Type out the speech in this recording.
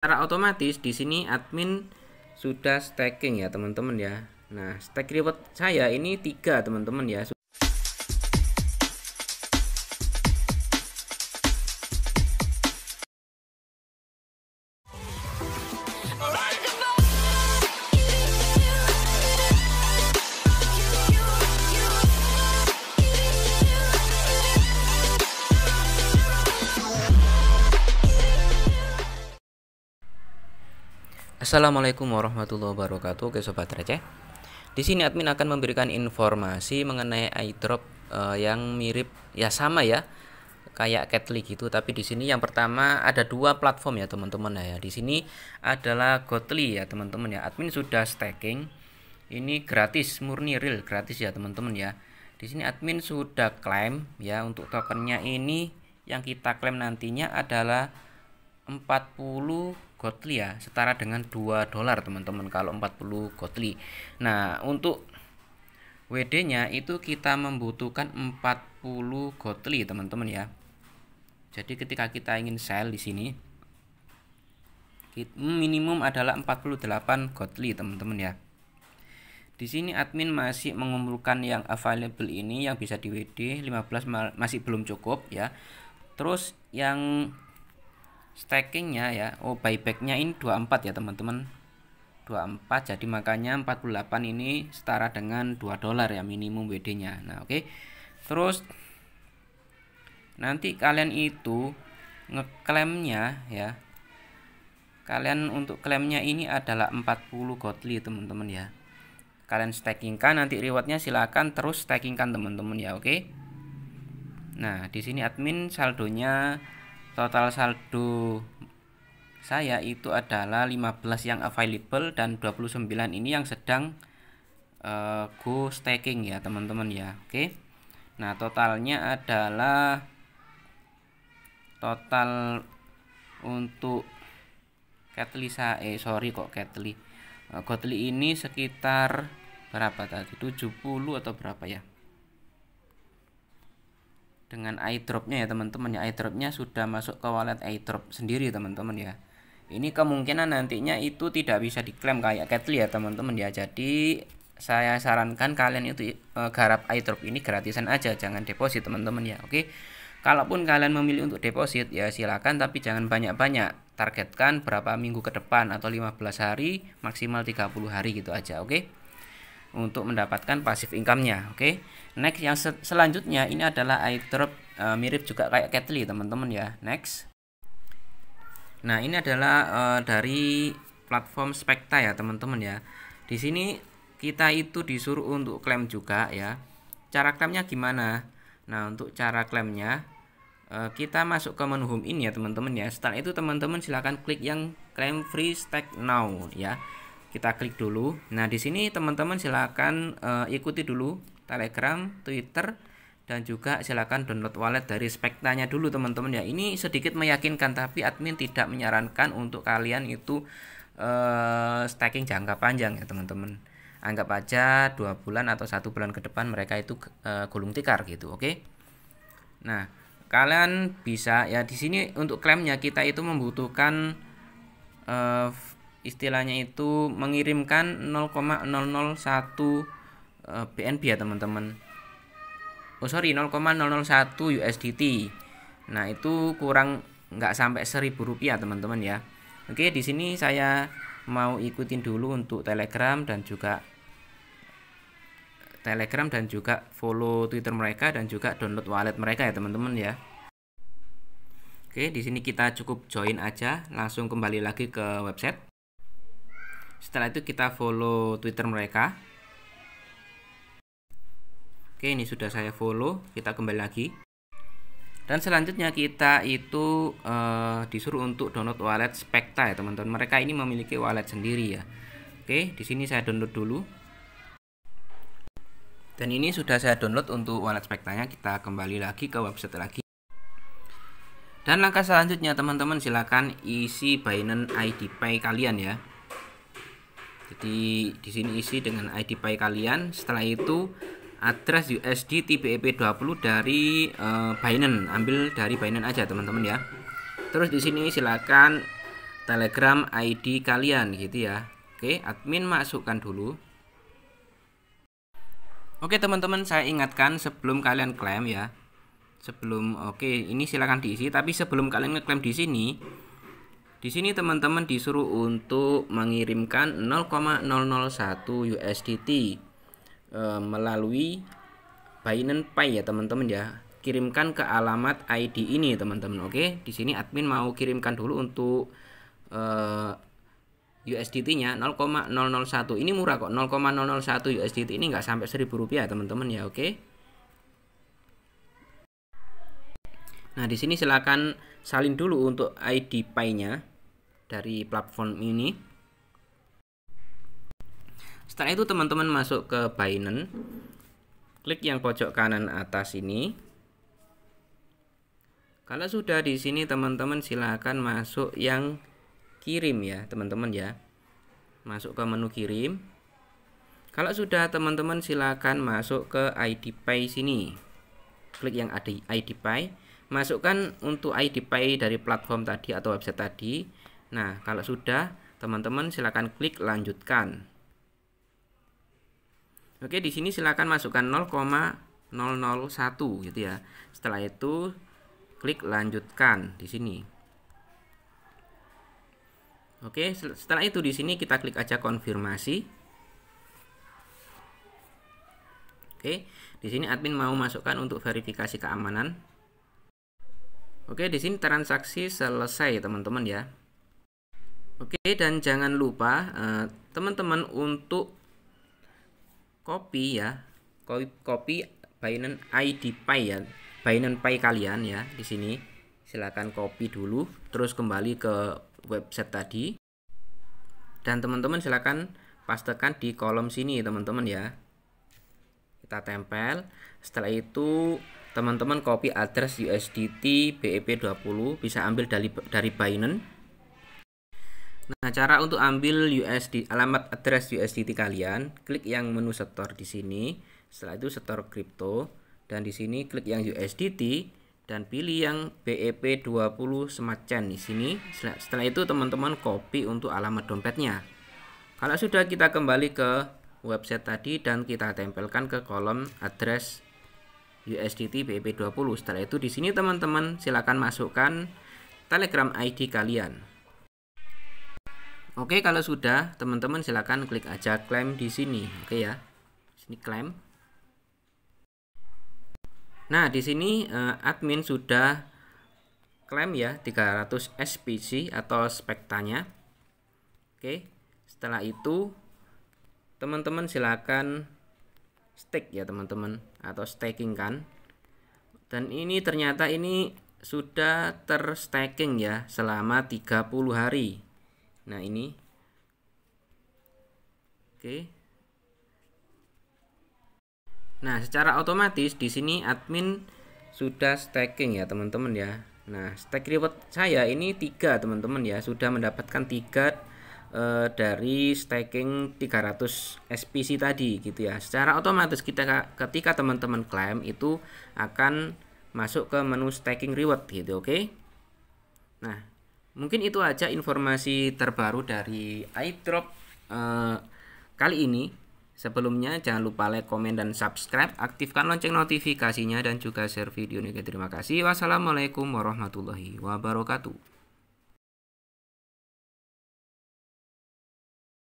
secara otomatis di sini admin sudah staking ya teman-teman ya. Nah, stake reward saya ini tiga teman-teman ya. Assalamualaikum warahmatullahi wabarakatuh. Oke sobat receh. Ya. Di sini admin akan memberikan informasi mengenai airdrop uh, eh, yang mirip ya sama ya kayak Catly gitu tapi di sini yang pertama ada dua platform ya teman-teman nah, ya. Di sini adalah Gotly ya teman-teman ya. Admin sudah staking. Ini gratis murni real gratis ya teman-teman ya. Di sini admin sudah klaim ya untuk tokennya ini yang kita klaim nantinya adalah 40 gotli ya setara dengan 2 dolar teman-teman kalau 40 gotli nah untuk WD nya itu kita membutuhkan 40 gotli teman-teman ya jadi ketika kita ingin sell di sini minimum adalah 48 gotli teman-teman ya di sini admin masih mengumpulkan yang available ini yang bisa di WD 15 masih belum cukup ya. Terus yang stakingnya ya oh buybacknya ini 24 ya teman-teman 24 jadi makanya 48 ini setara dengan 2 dolar ya minimum WD nya nah oke okay. terus nanti kalian itu ngeklaimnya ya kalian untuk klaimnya ini adalah 40 gotli teman-teman ya kalian stakingkan nanti rewardnya silahkan terus stakingkan teman-teman ya oke okay? nah di sini admin saldonya total saldo saya itu adalah 15 yang available dan 29 ini yang sedang uh, go staking ya teman-teman ya oke okay. nah totalnya adalah total untuk saya eh sorry kok Catli uh, eh, ini sekitar berapa tadi 70 atau berapa ya dengan eyedropnya ya teman-teman ya eyedropnya sudah masuk ke wallet eyedrop sendiri teman-teman ya ini kemungkinan nantinya itu tidak bisa diklaim kayak Catly ya teman-teman ya jadi saya sarankan kalian itu e, garap eyedrop ini gratisan aja jangan deposit teman-teman ya oke kalaupun kalian memilih untuk deposit ya silakan tapi jangan banyak-banyak targetkan berapa minggu ke depan atau 15 hari maksimal 30 hari gitu aja oke untuk mendapatkan pasif income-nya. Oke. Okay? Next yang selanjutnya ini adalah airdrop uh, mirip juga kayak Catly teman-teman ya. Next. Nah, ini adalah uh, dari platform Specta ya, teman-teman ya. Di sini kita itu disuruh untuk klaim juga ya. Cara klaimnya gimana? Nah, untuk cara klaimnya e, kita masuk ke menu home ini ya teman-teman ya. Setelah itu teman-teman silahkan klik yang claim free stack now ya kita klik dulu. Nah, di sini teman-teman silakan uh, ikuti dulu Telegram, Twitter dan juga silakan download wallet dari Spektanya dulu teman-teman ya. Ini sedikit meyakinkan tapi admin tidak menyarankan untuk kalian itu uh, eh, staking jangka panjang ya teman-teman. Anggap aja dua bulan atau satu bulan ke depan mereka itu uh, gulung tikar gitu, oke? Okay? Nah, kalian bisa ya di sini untuk klaimnya kita itu membutuhkan uh, istilahnya itu mengirimkan 0,001 eh, BNB ya teman-teman oh sorry 0,001 USDT nah itu kurang nggak sampai 1000 rupiah teman-teman ya oke di sini saya mau ikutin dulu untuk telegram dan juga telegram dan juga follow twitter mereka dan juga download wallet mereka ya teman-teman ya Oke, di sini kita cukup join aja, langsung kembali lagi ke website. Setelah itu kita follow Twitter mereka. Oke, ini sudah saya follow, kita kembali lagi. Dan selanjutnya kita itu uh, disuruh untuk download wallet Specta ya, teman-teman. Mereka ini memiliki wallet sendiri ya. Oke, di sini saya download dulu. Dan ini sudah saya download untuk wallet Spectanya. Kita kembali lagi ke website lagi. Dan langkah selanjutnya teman-teman silahkan isi Binance ID Pay kalian ya jadi di sini isi dengan ID Pay kalian setelah itu address USD TPEP20 e dari uh, Binance ambil dari Binance aja teman-teman ya terus di sini silakan Telegram ID kalian gitu ya Oke admin masukkan dulu Oke teman-teman saya ingatkan sebelum kalian klaim ya sebelum oke ini silakan diisi tapi sebelum kalian ngeklaim di sini di sini teman-teman disuruh untuk mengirimkan 0,001 USDT e, melalui Binance Pay ya teman-teman ya. Kirimkan ke alamat ID ini teman-teman. Oke, di sini admin mau kirimkan dulu untuk e, USDT-nya 0,001. Ini murah kok 0,001 USDT ini nggak sampai seribu rupiah teman-teman ya. Oke. Nah, di sini silakan salin dulu untuk ID Pay-nya dari platform ini setelah itu teman-teman masuk ke Binance klik yang pojok kanan atas ini kalau sudah di sini teman-teman silakan masuk yang kirim ya teman-teman ya masuk ke menu kirim kalau sudah teman-teman silakan masuk ke ID Pay sini klik yang ID, ID Pay masukkan untuk ID Pay dari platform tadi atau website tadi Nah, kalau sudah, teman-teman silakan klik lanjutkan. Oke, di sini silakan masukkan 0,001 gitu ya. Setelah itu klik lanjutkan di sini. Oke, setelah itu di sini kita klik aja konfirmasi. Oke, di sini admin mau masukkan untuk verifikasi keamanan. Oke, di sini transaksi selesai teman-teman ya. Oke, dan jangan lupa eh, teman-teman uh, untuk copy ya, copy, copy Binance ID Pay ya, Binance Pay kalian ya di sini. Silakan copy dulu, terus kembali ke website tadi. Dan teman-teman silakan pastekan di kolom sini teman-teman ya. Kita tempel. Setelah itu teman-teman copy address USDT BEP20 bisa ambil dari dari Binance Nah, cara untuk ambil USD alamat address USDT kalian, klik yang menu setor di sini, setelah itu setor kripto dan di sini klik yang USDT dan pilih yang BEP20 Smart Chain di sini. Setelah itu teman-teman copy untuk alamat dompetnya. Kalau sudah kita kembali ke website tadi dan kita tempelkan ke kolom address USDT BEP20. Setelah itu di sini teman-teman silakan masukkan Telegram ID kalian. Oke, kalau sudah, teman-teman silahkan klik aja klaim di sini. Oke ya. Sini klaim. Nah, di sini eh, admin sudah klaim ya 300 SPC atau spektanya. Oke. Setelah itu teman-teman silahkan stake ya teman-teman atau staking kan. Dan ini ternyata ini sudah terstaking ya selama 30 hari. Nah, ini. Oke. Nah, secara otomatis di sini admin sudah staking ya, teman-teman ya. Nah, stake reward saya ini tiga teman-teman ya, sudah mendapatkan tiga eh, dari staking 300 SPC tadi gitu ya. Secara otomatis kita ketika teman-teman klaim itu akan masuk ke menu staking reward gitu, oke. Okay? Nah, Mungkin itu aja informasi terbaru dari iDrop uh, kali ini. Sebelumnya jangan lupa like, komen, dan subscribe. Aktifkan lonceng notifikasinya dan juga share video ini. Terima kasih. Wassalamualaikum warahmatullahi wabarakatuh.